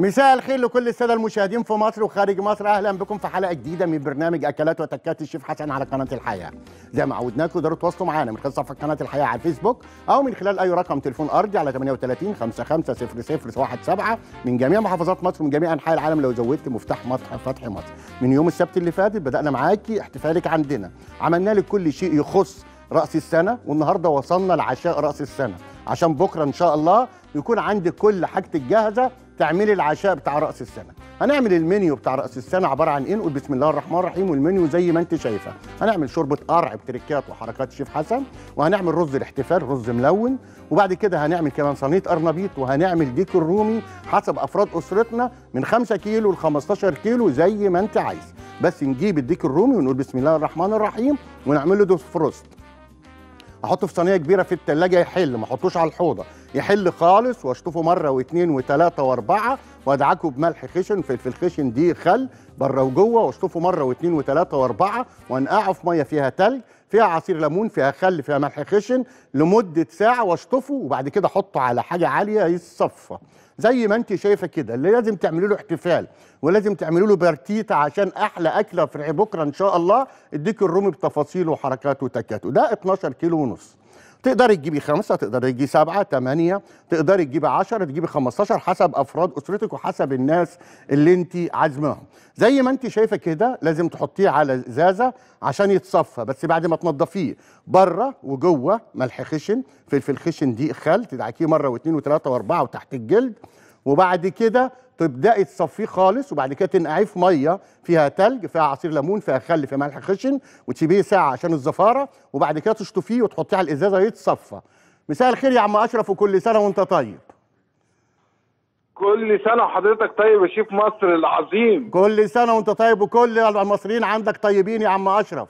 مساء الخير لكل الساده المشاهدين في مصر وخارج مصر اهلا بكم في حلقه جديده من برنامج اكلات وتكات الشيف حسن على قناه الحياه زي ما عودناكم تقدروا تتواصلوا معانا من خلال صفحه قناه الحياه على الفيسبوك او من خلال اي رقم تليفون ارضي على 38 55 00 17 من جميع محافظات مصر ومن جميع انحاء العالم لو زودت مفتاح مصر فتح مصر من يوم السبت اللي فاتت بدانا معاكي احتفالك عندنا عملنا لك كل شيء يخص راس السنه والنهارده وصلنا لعشاء راس السنه عشان بكره ان شاء الله يكون عندك كل حاجتك جاهزه تعملي العشاء بتاع راس السنه هنعمل المنيو بتاع راس السنه عباره عن نقول بسم الله الرحمن الرحيم والمنيو زي ما انت شايفه هنعمل شوربه قرع بتركات وحركات شيف حسن وهنعمل رز الاحتفال رز ملون وبعد كده هنعمل كمان صينيه قرنبيط وهنعمل ديك الرومي حسب افراد اسرتنا من 5 كيلو ل 15 كيلو زي ما انت عايز بس نجيب الديك الرومي ونقول بسم الله الرحمن الرحيم ونعمل له دوس فروست احطه في صينيه كبيره في الثلاجه يحل ما احطوش على الحوضه يحل خالص واشطفه مره واثنين وثلاثه واربعه وادعكه بملح خشن فلفل خشن دي خل بره وجوه واشطفه مره واثنين وثلاثه واربعه وانقعه في ميه فيها ثلج فيها عصير ليمون فيها خل فيها ملح خشن لمده ساعه واشطفه وبعد كده حطه على حاجه عاليه يتصفى زي ما انت شايفه كده اللي لازم تعملي له احتفال ولازم تعملي له بارتيتا عشان احلى اكله في بكره ان شاء الله اديكي الرومي بتفاصيله وحركاته وتكاته ده 12 كيلو ونص تقدري تجيبي خمسه تقدري تجيبي سبعه ثمانيه تقدري تجيبي 10 تجيبي 15 حسب افراد اسرتك وحسب الناس اللي انت عازماهم زي ما انت شايفه كده لازم تحطيه على ازازه عشان يتصفى بس بعد ما تنضفيه بره وجوه ملح خشن فلفل خشن دي خل تدعكيه مره واثنين وثلاثه واربعه وتحت الجلد وبعد كده تبداي تصفيه خالص وبعد كده تنقعيه في ميه فيها تلج فيها عصير ليمون فيها خل فيها ملح خشن وتسيبيه ساعه عشان الزفاره وبعد كده تشطفيه وتحطيه على الازازه يتصفى مساء الخير يا عم اشرف وكل سنه وانت طيب كل سنه وحضرتك طيب يا شيف مصر العظيم كل سنه وانت طيب وكل المصريين عندك طيبين يا عم اشرف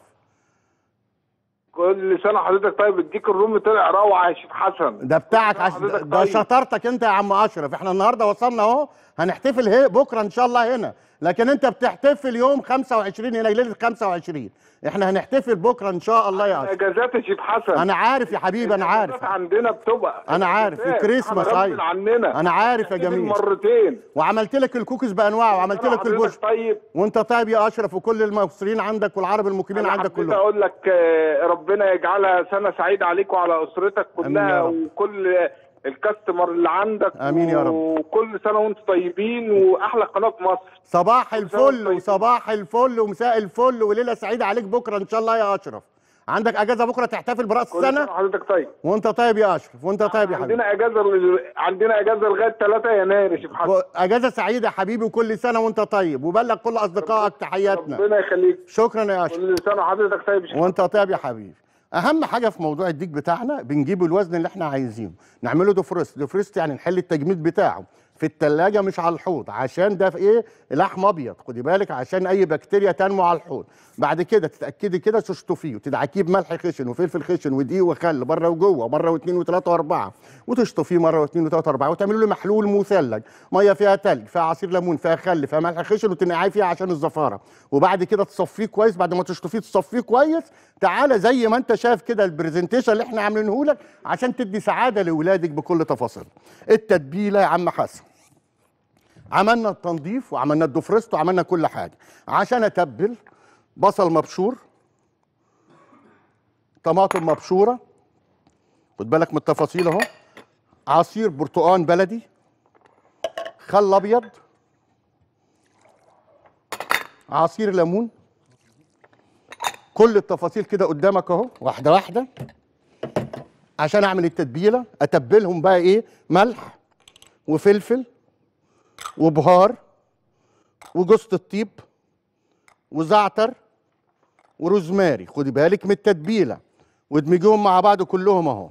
كل سنه حضرتك طيب اديك الروم طلع روعه يا شيخ حسن ده بتاعك عش... ده, ده طيب. شطارتك انت يا عم اشرف احنا النهارده وصلنا اهو هنحتفل هي بكره ان شاء الله هنا لكن انت بتحتفل يوم 25 هنا ليله 25 احنا هنحتفل بكره ان شاء الله يا اجازات يا شيخ حسن انا عارف يا حبيبي انا عارف عندنا بتبقى انا عارف الكريسماس ايوه عننا انا عارف يا جميل مرتين وعملت لك الكوكس بانواعه وعملت لك البوش طيب وانت طيب يا اشرف وكل المصريين عندك والعرب المقيمين عندك كلهم انا اقول لك آه، ربنا يجعلها سنه سعيده عليك وعلى اسرتك كلها وكل الكاستمر اللي عندك امين يا رب وكل سنه وانتم طيبين واحلى قناه في مصر صباح الفل وصباح الفل ومساء الفل وليله سعيده عليك بكره ان شاء الله يا اشرف عندك اجازه بكره تحتفل براس السنه حضرتك طيب وانت طيب يا اشرف وانت طيب يا حبيبي عندنا اجازه عندنا اجازه لغايه 3 يناير يا شيخ اجازه سعيده يا حبيبي وكل سنه وانت طيب وبلغ كل اصدقائك تحياتنا ربنا يخليك شكرا يا اشرف كل سنه وحضرتك طيب يا وانت طيب يا حبيبي اهم حاجه في موضوع الديك بتاعنا بنجيب الوزن اللي احنا عايزينه نعمله دوفرست دوفرست يعني نحل التجميد بتاعه في التلاجة مش على الحوض عشان ده في ايه لحم ابيض خدي بالك عشان اي بكتيريا تنمو على الحوض بعد كده تتاكدي كده تشطفيه وتدعكيه بملح خشن وفلفل خشن ودقيق وخل بره وجوه مره واثنين وثلاثه واربعه وتشطفيه مره واثنين وثلاثه واربعه وتعملي له محلول مثلج ميه فيها تلج فيها عصير ليمون فيها خل فيها ملح خشن وتنقعيه فيها عشان الزفاره وبعد كده تصفيه كويس بعد ما تشطفيه تصفيه كويس تعالى زي ما انت شايف كده البرزنتيشن اللي احنا عاملينه لك عشان تدي سعاده لاولادك بكل تفاصيل التتبيله يا عم حسن عملنا التنظيف وعملنا الدفرست وعملنا كل حاجه عشان اتبل بصل مبشور طماطم مبشوره خد بالك من التفاصيل اهو عصير برتقان بلدي خل ابيض عصير ليمون كل التفاصيل كده قدامك اهو واحده واحده عشان اعمل التتبيله اتبلهم بقى ايه ملح وفلفل وبهار وجوزة الطيب وزعتر وروزماري خدي بالك من التتبيله وادمجيهم مع بعض كلهم اهو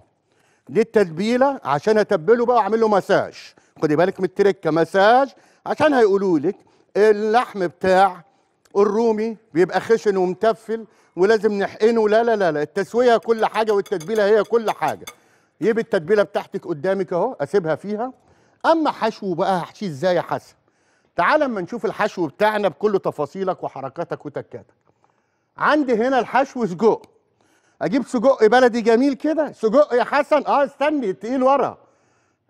دي التتبيله عشان اتبله بقى واعمل له مساج خدي بالك من التركه مساج عشان هيقولوا لك اللحم بتاع الرومي بيبقى خشن ومتفل ولازم نحقنه لا لا لا لا التسويه كل حاجه والتتبيله هي كل حاجه يبقى التتبيله بتاعتك قدامك اهو اسيبها فيها اما حشو بقى هحشيه ازاي يا حسن تعال اما نشوف الحشو بتاعنا بكل تفاصيلك وحركاتك وتكاتك عندي هنا الحشو سجق اجيب سجق بلدي جميل كده سجق يا حسن اه استني التقيل ورا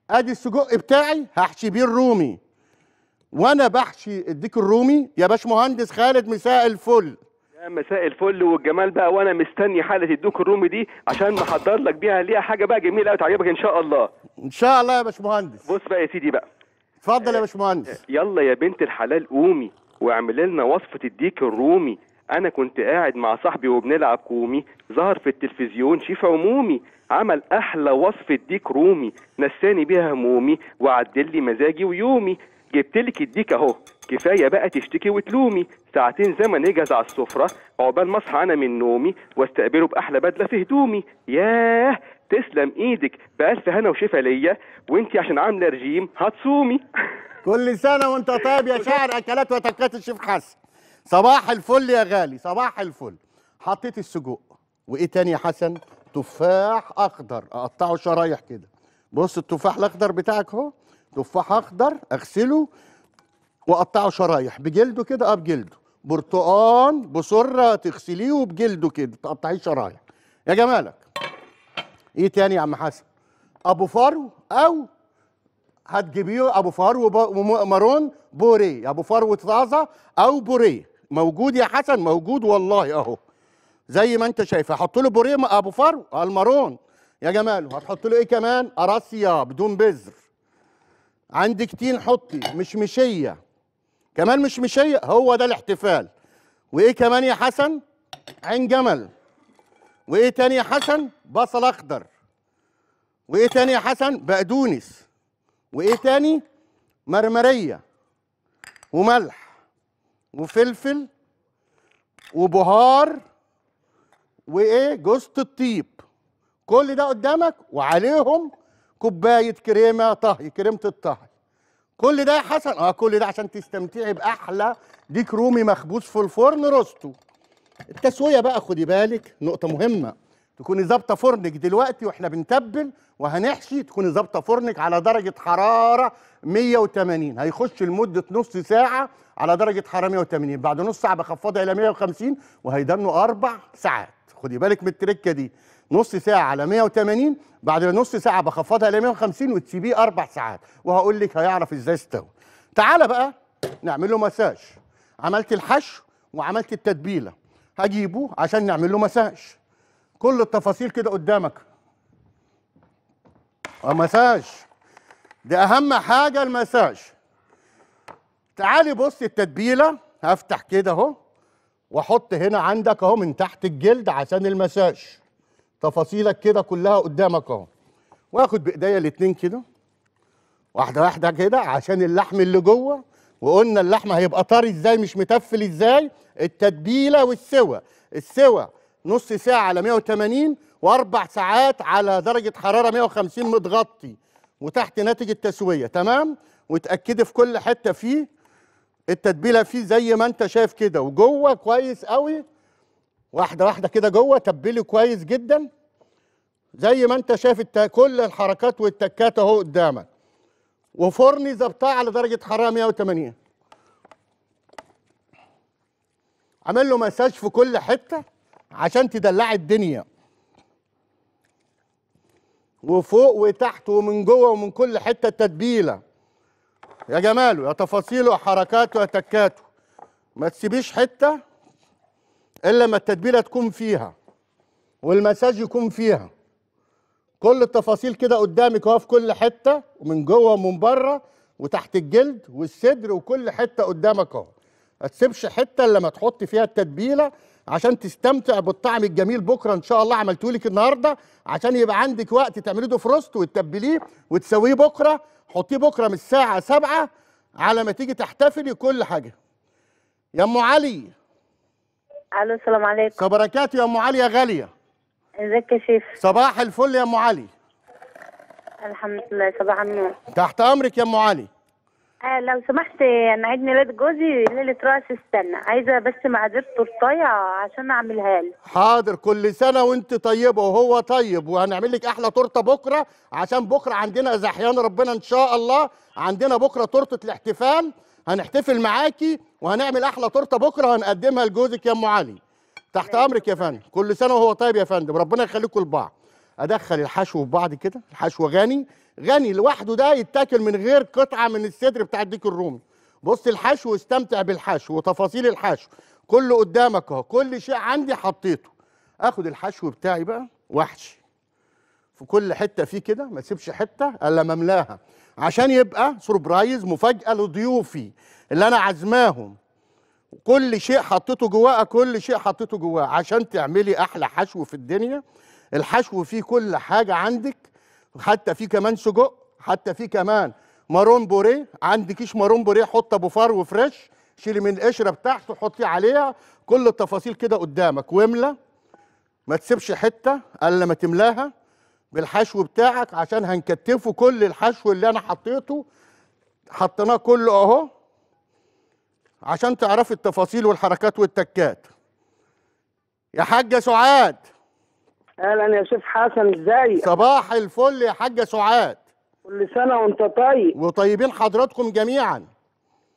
ادي السجق بتاعي هحشي بيه الرومي وانا بحشي الديك الرومي يا باشمهندس خالد مساء الفل مساء الفل والجمال بقى وانا مستني حاله الدوك الرومي دي عشان نحضر لك بيها ليها حاجه بقى جميله قوي تعجبك ان شاء الله ان شاء الله يا باشمهندس بص بقى يا سيدي بقى اتفضل يا آه، باشمهندس آه، يلا يا بنت الحلال قومي واعملي لنا وصفه الديك الرومي انا كنت قاعد مع صاحبي وبنلعب كومي ظهر في التلفزيون شيف عمومي عمل احلى وصفه ديك رومي نساني بيها همومي وعدل لي مزاجي ويومي جبت لك الديك اهو كفايه بقى تشتكي وتلومي ساعتين زمن يجهز على السفره عقبال ما اصحى انا من نومي واستقبله باحلى بدله في هدومي ياه تسلم ايدك بألف هنا وشفا ليا وانت عشان عامله رجيم هتصومي كل سنه وانت طيب يا شاعر اكلات وتكات الشيف حسن صباح الفل يا غالي صباح الفل حطيت السجق وايه تاني يا حسن تفاح اخضر اقطعه شرايح كده بص التفاح الاخضر بتاعك اهو تفاح اخضر اغسله واقطعه شرايح بجلده كده اه بجلده برتقان بسره تغسليه وبجلده كده تقطعيه شرايح يا جمالك ايه تاني يا عم حسن ابو فرو او هتجيبيه ابو فرو ومارون بوري ابو فرو طازه او بوري موجود يا حسن موجود والله اهو زي ما انت شايف هحط له بوريه ابو فرو المارون يا جماله هتحط له ايه كمان قراصيه بدون بذر عندك تين حطي مشمشيه كمان مشمشيه هو ده الاحتفال وايه كمان يا حسن عين جمل وايه تاني يا حسن بصل اخضر وايه تاني يا حسن بقدونس وايه تاني مرمريه وملح وفلفل وبهار وايه جوزة الطيب كل ده قدامك وعليهم كوبايه كريمه طهي كريمه الطهي كل ده يا حسن اه كل ده عشان تستمتعي باحلى ديك رومي مخبوز في الفرن رستو التسويه بقى خدي بالك نقطه مهمه تكوني ظابطه فرنك دلوقتي واحنا بنتبل وهنحشي تكوني ظابطه فرنك على درجه حراره 180 هيخش لمده نص ساعه على درجه حراره 180 بعد نص ساعه بخفضها الى 150 وهيدنوا اربع ساعات خدي بالك من التركه دي نص ساعة على 180 بعد نص ساعة بخفضها إلى 150 وتسيبيه أربع ساعات وهقول لك هيعرف إزاي استوى. تعالى بقى نعمل له مساج. عملت الحشو وعملت التتبيلة هجيبه عشان نعمل له مساج كل التفاصيل كده قدامك آه، مساج دي اهم حاجه المساج تعالي بص التتبيله هفتح كده اهو واحط هنا عندك اهو من تحت الجلد عشان المساج تفاصيلك كده كلها قدامك اهو واخد بايديا الاتنين كده واحده واحده كده عشان اللحم اللي جوه وقلنا اللحمه هيبقى طري ازاي مش متفل ازاي التتبيله والسوى السوى نص ساعه على 180 واربع ساعات على درجه حراره 150 متغطي وتحت ناتج التسويه تمام وتأكد في كل حته فيه التتبيله فيه زي ما انت شايف كده وجوه كويس قوي واحده واحده كده جوه تبلي كويس جدا زي ما انت شايف كل الحركات والتكات اهو قدامك وفرن ظبطاه على درجه حراره 180 عمل له مساج في كل حته عشان تدلع الدنيا وفوق وتحت ومن جوه ومن كل حته تتبيله يا جماله يا تفاصيله يا حركاته يا تكاته ما تسيبيش حته الا ما التتبيله تكون فيها والمساج يكون فيها كل التفاصيل كده قدامك اهو في كل حته ومن جوه ومن بره وتحت الجلد والصدر وكل حته قدامك اهو ما تسيبش حته الا لما تحط فيها التتبيله عشان تستمتع بالطعم الجميل بكره ان شاء الله عملته لك النهارده عشان يبقى عندك وقت تعمليه دو فروست وتتبليه وتسويه بكره حطيه بكره من الساعه 7 على ما تيجي تحتفلي كل حاجه يا ام علي الو السلام عليكم كبركات يا ام علي يا غاليه ازيك يا شيخ صباح الفل يا ام علي الحمد لله صباح النور تحت امرك يا ام علي آه لو سمحت انا عيد ميلاد جوزي ليله راس السنه عايزه بس معاذير تورتايه عشان اعملها له حاضر كل سنه وانت طيبه وهو طيب وهنعمل لك احلى تورته بكره عشان بكره عندنا اذا احيانا ربنا ان شاء الله عندنا بكره تورته الاحتفال هنحتفل معاكي وهنعمل احلى تورته بكره هنقدمها لجوزك يا ام علي تحت امرك يا فندم كل سنه وهو طيب يا فندم ربنا يخليكم لبعض ادخل الحشو في بعض كده الحشو غني غني لوحده ده يتاكل من غير قطعه من الصدر بتاع الديك الرومي بص الحشو واستمتع بالحشو وتفاصيل الحشو كله قدامك اهو كل شيء عندي حطيته اخد الحشو بتاعي بقى وحشي في كل حته فيه كده ما اسيبش حته الا مملاها عشان يبقى سربرايز مفاجاه لضيوفي اللي انا عازماهم كل شيء حطيته جواه كل شيء حطيته جواه عشان تعملي احلى حشو في الدنيا الحشو فيه كل حاجه عندك حتى فيه كمان سجق حتى فيه كمان مارون بوريه عندكيش مارون بوريه حط ابو فار وفريش شيلي من القشره بتاعته حطي عليها كل التفاصيل كده قدامك واملى ما تسيبش حته الا ما تملاها بالحشو بتاعك عشان هنكتفه كل الحشو اللي انا حطيته حطيناه كله اهو عشان تعرفي التفاصيل والحركات والتكات يا حاجة سعاد اهلا يا شيخ حسن ازاي صباح الفل يا حاجة سعاد كل سنة وانت طيب وطيبين حضراتكم جميعا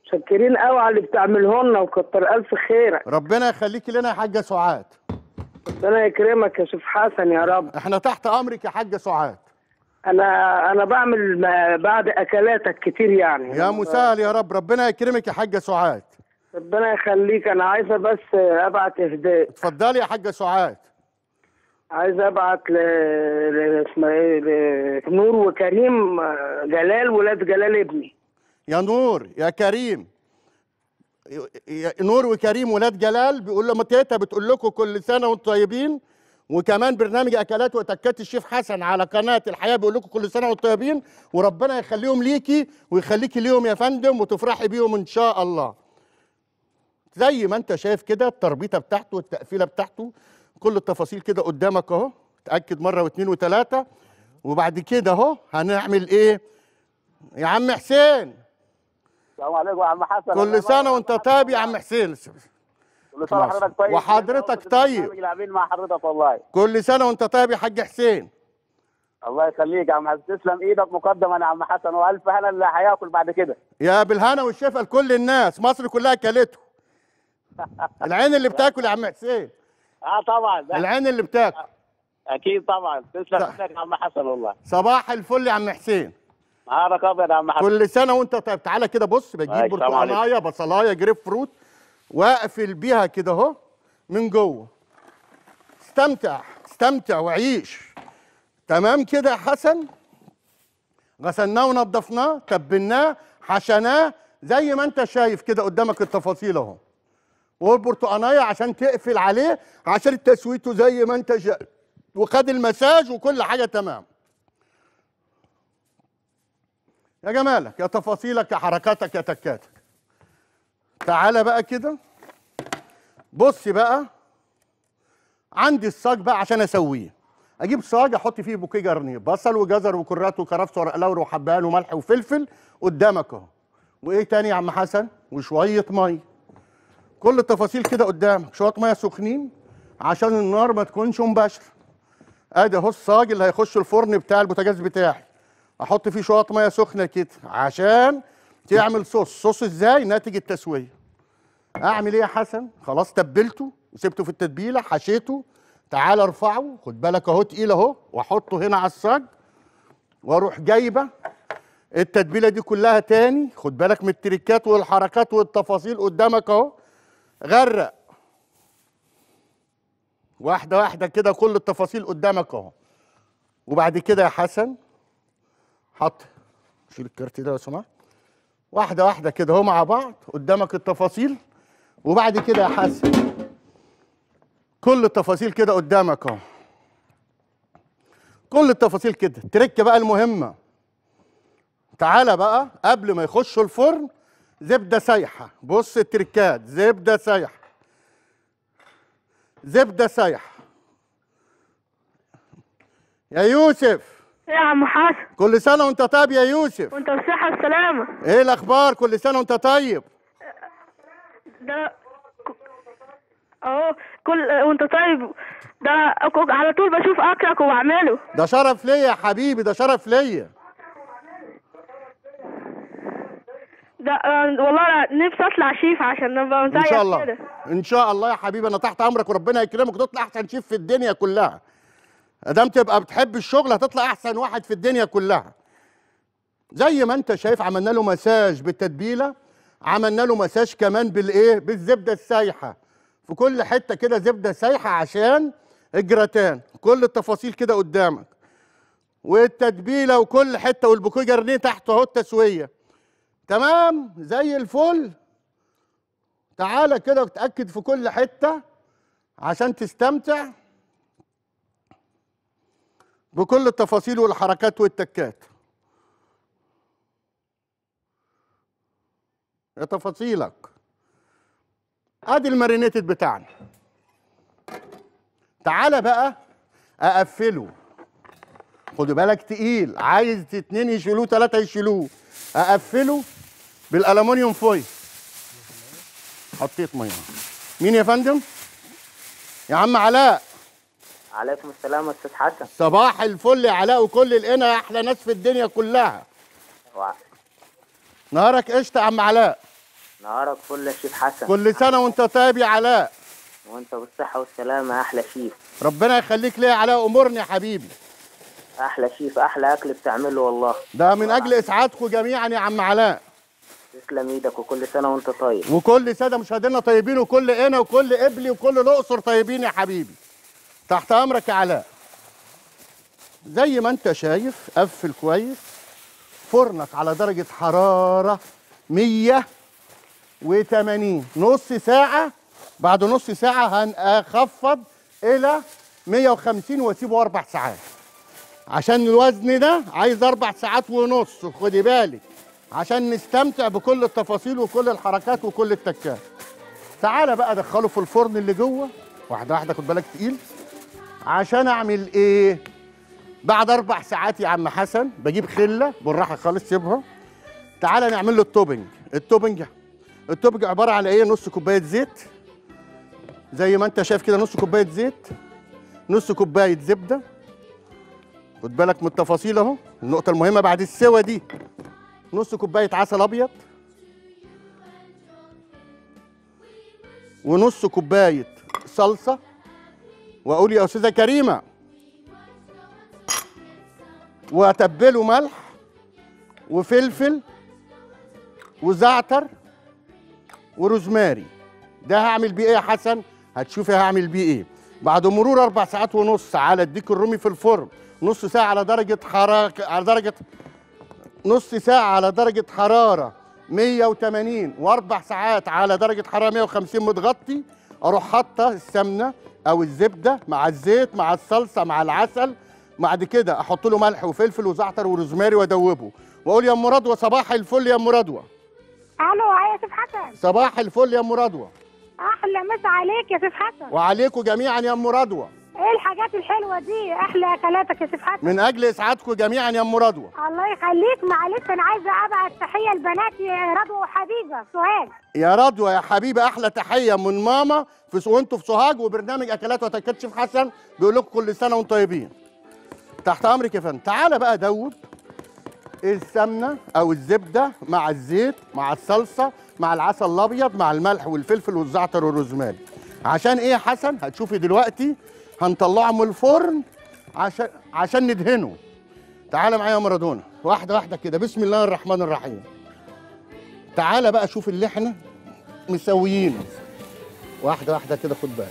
شكرين قوي على اللي بتعمله لنا وكتر الف خيرك ربنا يخليك لنا يا حاجة سعاد ربنا يكرمك يا شيخ حسن يا رب احنا تحت امرك يا حاجة سعاد انا انا بعمل آه، بعد اكلاتك كتير يعني يا مسهل يا رب ربنا يكرمك يا حاجه سعاد ربنا يخليك انا عايزه بس ابعت اهداء اتفضلي يا حاجه سعاد عايزه ابعت ل اسمها ايه ل... نور وكريم جلال ولاد جلال ابني يا نور يا كريم يا نور وكريم ولاد جلال بيقول لهم تيتا بتقول لكم كل سنه وانتم طيبين وكمان برنامج اكلات وتكات الشيف حسن على قناه الحياه بيقول لكم كل سنه وانتم طيبين وربنا يخليهم ليكي ويخليكي ليهم يا فندم وتفرحي بيهم ان شاء الله زي ما انت شايف كده التربيطه بتاعته والتقفيله بتاعته كل التفاصيل كده قدامك اهو اتاكد مره واثنين وثلاثه وبعد كده اهو هنعمل ايه يا عم حسين السلام عليكم يا عم حسن كل سنه وانت طيب يا عم حسين كل سنه وحضرتك طيب وحضرتك طيب لاعبين مع حضرتك والله كل سنه وانت طيب يا حاج حسين الله يخليك يا عم حسن تسلم ايدك مقدما يا عم حسن والف هنا اللي هياكل بعد كده يا بالهنا والشفاء لكل الناس مصر كلها كلته العين اللي بتاكل يا عم حسين اه طبعا العين اللي بتاكل اكيد طبعا تسلم ايدك يا عم حسن والله صباح الفل يا عم حسين نهارك ابيض يا عم حسن كل سنه وانت طيب تعالى كده بص بجيب برتقانايه بصلايه جريب فروت واقفل بيها كده اهو من جوه استمتع استمتع وعيش تمام كده يا حسن غسلناه ونضفناه كبناه حشناه زي ما انت شايف كده قدامك التفاصيل اهو والبرتقانيه عشان تقفل عليه عشان تسويته زي ما انت شايف وخد المساج وكل حاجه تمام يا جمالك يا تفاصيلك يا حركاتك يا تكاتك تعالى بقى كده بص بقى عندي الصاج بقى عشان اسويه اجيب صاج احط فيه بوكيه جرني بصل وجزر وكرات وكرفس ورق لور وحبان وملح وفلفل قدامك اهو وايه تاني يا عم حسن وشويه ميه كل التفاصيل كده قدامك شويه ميه سخنين عشان النار ما تكونش مباشره ادي اهو الصاج اللي هيخش الفرن بتاع البوتاجاز بتاعي احط فيه شويه ميه سخنه كده عشان تعمل صوص صوص ازاي ناتج التسويه اعمل ايه يا حسن خلاص تبلته وسبته في التتبيله حشيته تعال ارفعه خد بالك اهو تقيل اهو واحطه هنا على الصاج واروح جايبه التتبيله دي كلها تاني خد بالك من التريكات والحركات والتفاصيل قدامك اهو غرق واحده واحده كده كل التفاصيل قدامك اهو وبعد كده يا حسن حط شيل الكارت ده لو سمحت واحده واحده كده اهو مع بعض قدامك التفاصيل وبعد كده يا حسن كل التفاصيل كده قدامك اهو كل التفاصيل كده ترك بقى المهمه تعالى بقى قبل ما يخشوا الفرن زبده سايحه بص التركات زبده سايحه زبده سايحه يا يوسف إيه يا عم حسن كل سنه وانت طيب يا يوسف وانت بالصحه والسلامه ايه الاخبار كل سنه وانت طيب ده اهو كل وانت طيب ده على طول بشوف اكلك وبعمله ده شرف ليا يا حبيبي ده شرف ليا ده آه، والله أنا نفسي اطلع شيف عشان ابقى ان شاء الله ان شاء الله يا حبيبي انا تحت امرك وربنا يكرمك وتطلع احسن شيف في الدنيا كلها ادام تبقى بتحب الشغل هتطلع احسن واحد في الدنيا كلها زي ما انت شايف عملنا له مساج بالتتبيله عملنا له مساج كمان بالايه بالزبده السايحه في كل حته كده زبده سايحه عشان الجراتان كل التفاصيل كده قدامك والتتبيله وكل حته والبوكيه جرنيه تحت اهو التسويه تمام زي الفل تعالى كده وتأكد في كل حتة عشان تستمتع بكل التفاصيل والحركات والتكات تفاصيلك ادي المارينيتد بتاعنا تعالى بقى اقفله خدوا بالك تقيل عايز اتنين يشيلوه تلاتة يشيلوه اقفله بالالومنيوم فويل حطيت ميه مين يا فندم يا عم علاء عليكم السلام يا استاذ حسن صباح الفل يا علاء وكل القنا احلى ناس في الدنيا كلها نهارك قشطه يا عم علاء نهارك فل يا شيخ حسن كل سنه وانت طيب يا علاء وانت بالصحه والسلامه يا احلى شيف ربنا يخليك ليا يا علاء امرني يا حبيبي احلى شيف احلى اكل بتعمله والله ده من اجل اسعادكم جميعا يا عم علاء تسلم ايدك وكل سنه وانت طيب وكل ساده مشاهدينا طيبين وكل انا وكل قبلي وكل الاقصر طيبين يا حبيبي تحت امرك يا علاء زي ما انت شايف قفل كويس فرنك على درجه حراره 180 نص ساعه بعد نص ساعه هنخفض الى 150 واسيبه اربع ساعات عشان الوزن ده عايز اربع ساعات ونص خدي بالك عشان نستمتع بكل التفاصيل وكل الحركات وكل التكات تعالى بقى ادخله في الفرن اللي جوه واحده واحده خد بالك تقيل عشان اعمل ايه بعد اربع ساعات يا عم حسن بجيب خله بالراحه خالص سيبها تعالى نعمل له التوبنج التوبنج التوبنج عباره عن ايه نص كوبايه زيت زي ما انت شايف كده نص كوبايه زيت نص كوبايه زبده خد بالك من التفاصيل اهو النقطه المهمه بعد السوا دي نص كوبايه عسل ابيض ونص كوبايه صلصه واقول يا استاذه كريمه واتبله ملح وفلفل وزعتر وروزماري ده هعمل بيه ايه يا حسن هتشوفي هعمل بيه ايه بعد مرور اربع ساعات ونص على الديك الرومي في الفرن نص ساعه على درجه حراره على درجه نص ساعة على درجة حرارة 180 وأربع ساعات على درجة حرارة 150 متغطي أروح حاطة السمنة أو الزبدة مع الزيت مع الصلصة مع العسل بعد كده أحط له ملح وفلفل وزعتر وروزماري وأدوبه وأقول يا أم رضوى صباح الفل يا أم رضوى ألو أيوة، يا سيف حسن صباح الفل يا أم رضوى أحلى مسا عليك يا سيف حسن وعليكم جميعا يا أم رضوى ايه الحاجات الحلوه دي احلى اكلاتك يا سيف حسن من اجل اسعادكم جميعا يا ام رضوى الله يخليك معلش انا عايزه ابعت تحيه لبناتي رضوى وحبيبه سهاج يا رضوى يا حبيبه احلى تحيه من ماما في وانتوا في سوهاج وبرنامج اكلات وتاكيد شيف حسن بيقول لكم كل سنه وانتم طيبين تحت امرك يا فندم تعالى بقى دوب إيه السمنه او الزبده مع الزيت مع الصلصه مع العسل الابيض مع الملح والفلفل والزعتر والروزماري عشان ايه يا حسن هتشوفي دلوقتي هنطلعه من الفرن عشان عشان ندهنه تعالى معايا يا مارادونا واحده واحده كده بسم الله الرحمن الرحيم تعالى بقى شوف اللي احنا مسويينه واحده واحده كده خد بالك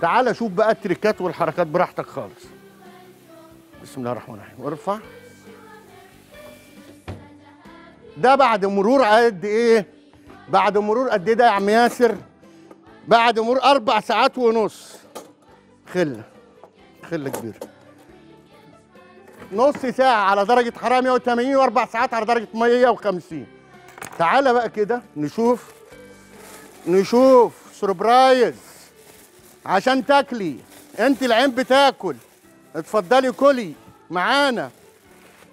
تعالى شوف بقى التريكات والحركات براحتك خالص بسم الله الرحمن الرحيم ارفع ده بعد مرور قد ايه بعد مرور قد ايه ده يا عم ياسر بعد مرور أربع ساعات ونص خلة خلة كبيرة نص ساعة على درجة حرارة 180 وأربع ساعات على درجة 150 تعالى بقى كده نشوف نشوف سربرايز عشان تاكلي انت العين بتاكل اتفضلي كلي معانا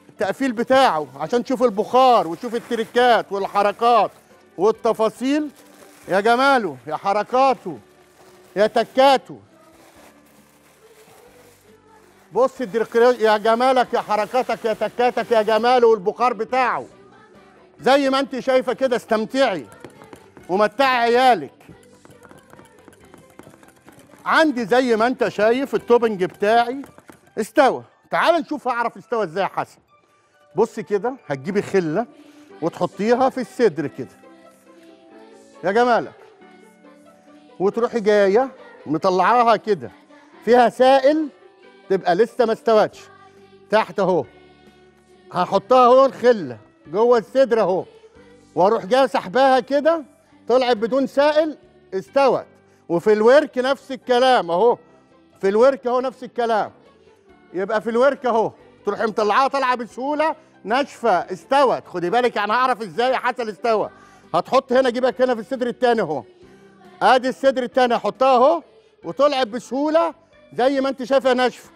التقفيل بتاعه عشان تشوف البخار وتشوف التركات والحركات والتفاصيل يا جماله يا حركاته يا تكاته بص الدركريج يا جمالك يا حركاتك يا تكاتك يا جماله والبخار بتاعه زي ما انت شايفه كده استمتعي ومتعي عيالك عندي زي ما انت شايف التوبنج بتاعي استوى تعال نشوف هعرف استوى ازاي يا حسن بص كده هتجيبي خله وتحطيها في الصدر كده يا جمالك وتروحي جايه مطلعاها كده فيها سائل تبقى لسه ما استوتش تحت اهو هحطها اهو الخله جوه الصدر اهو واروح جاي سحباها كده طلعت بدون سائل استوت وفي الورك نفس الكلام اهو في الورك اهو نفس الكلام يبقى في الورك اهو تروحي مطلعاها طالعه بسهوله ناشفه استوت خدي بالك انا يعني هعرف ازاي حصل استوى هتحط هنا جيبك هنا في الصدر الثاني اهو ادي الصدر الثاني احطها اهو وطلعت بسهوله زي ما انت شايفه ناشفه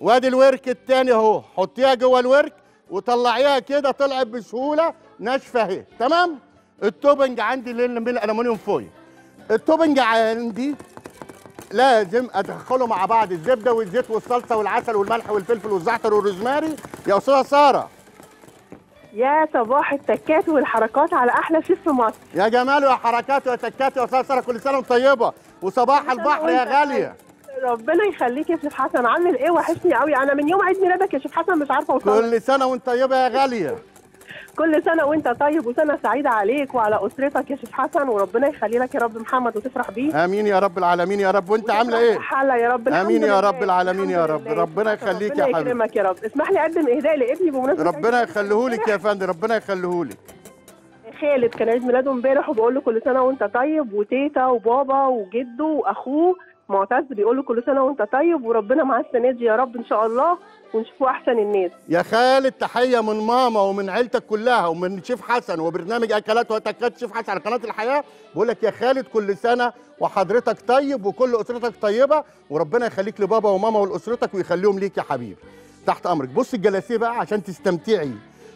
وادي الورك الثاني اهو حطيها جوه الورك وطلعيها كده طلعت بسهوله ناشفه اهي تمام التوبنج عندي اللي الالومنيوم فويل التوبنج عندي لازم ادخله مع بعض الزبده والزيت والصلصه والعسل والملح والفلفل والزعتر والروزماري يا استاذه ساره يا صباح التكات والحركات على احلى شيف في مصر يا جمال يا حركات يا تكات يا استاذ ساره كل سنه وانت طيبه وصباح البحر يا غاليه ربنا يخليك يا شيف حسن عامل ايه وحشني قوي انا من يوم عيد ميلادك يا شيف حسن مش عارفه اوصل كل سنه وانت طيبه يا غاليه كل سنه وانت طيب وسنه سعيده عليك وعلى اسرتك يا شيخ حسن وربنا يخلي لك يا رب محمد وتفرح بيه امين يا رب العالمين يا رب وانت عامله ايه حالة يا رب امين يا رب العالمين يا رب ربنا يخليك يا حبيبي ربنا يكرمك يا رب اسمح لي اقدم اهداء لابني بمناسبه ربنا يخليهولك يا فندم ربنا يخليهولك خالد كان عيد ميلاده امبارح وبقول له كل سنه وانت طيب وتيتا وبابا وجده واخوه معتز بيقول له كل سنه وانت طيب وربنا معاه السنه دي يا رب ان شاء الله ونشوفوا احسن الناس يا خالد تحيه من ماما ومن عيلتك كلها ومن شيف حسن وبرنامج اكلات واتكات شيف حسن على قناه الحياه بقول لك يا خالد كل سنه وحضرتك طيب وكل اسرتك طيبه وربنا يخليك لبابا وماما ولاسرتك ويخليهم ليك يا حبيبي تحت امرك بص الجلاسيه بقى عشان تستمتعي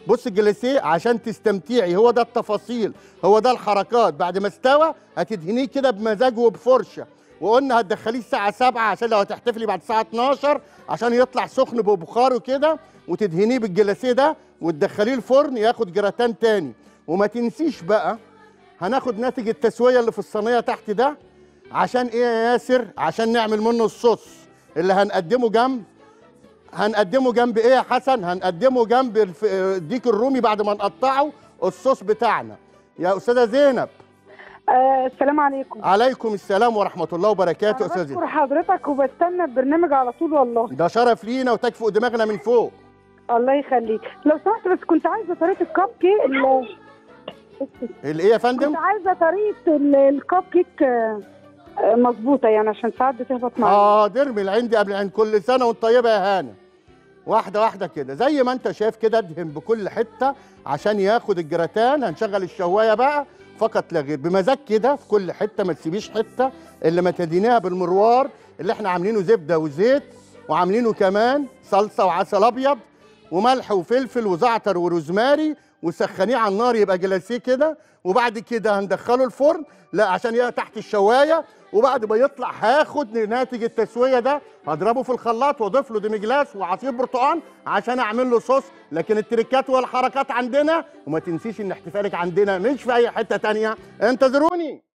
بص الجلاسيه عشان تستمتعي هو ده التفاصيل هو ده الحركات بعد ما استوى هتدهنيه كده بمزاج وبفرشه وقلنا هتدخليه الساعه 7 عشان لو هتحتفلي بعد الساعه 12 عشان يطلع سخن ببخار وكده وتدهنيه بالجلاسيه ده وتدخليه الفرن ياخد جراتان تاني وما تنسيش بقى هناخد ناتج التسويه اللي في الصينيه تحت ده عشان ايه يا ياسر عشان نعمل منه الصوص اللي هنقدمه جنب هنقدمه جنب ايه يا حسن هنقدمه جنب الديك الرومي بعد ما نقطعه الصوص بتاعنا يا استاذه زينب آه، السلام عليكم عليكم السلام ورحمه الله وبركاته يا استاذ بشكر حضرتك وبستنى البرنامج على طول والله ده شرف لينا وتكفئ دماغنا من فوق الله يخليك لو سمحت بس كنت عايزه طريقه الكب كيك الايه يا فندم كنت عايزه طريقه الكب كيك آه، مظبوطه يعني عشان ساعات بتهبط معايا اه درمي دي قبل العين كل سنه وانت طيبه يا هانه واحده واحده كده زي ما انت شايف كده ادهن بكل حته عشان ياخد الجراتان هنشغل الشوايه بقى فقط لا غير بمزاج كده في كل حته ما تسيبيش حته اللي تديناها بالمروار اللي احنا عاملينه زبده وزيت وعاملينه كمان صلصه وعسل ابيض وملح وفلفل وزعتر وروزماري وسخنيه على النار يبقى جلاسيه كده وبعد كده هندخله الفرن لا عشان يبقى تحت الشوايه وبعد ما يطلع هاخد ناتج التسويه ده هضربه في الخلاط واضيف له ديميجلاس وعصير برتقال عشان اعمل له صوص لكن التريكات والحركات عندنا وما تنسيش ان احتفالك عندنا مش في اي حته تانية انتظروني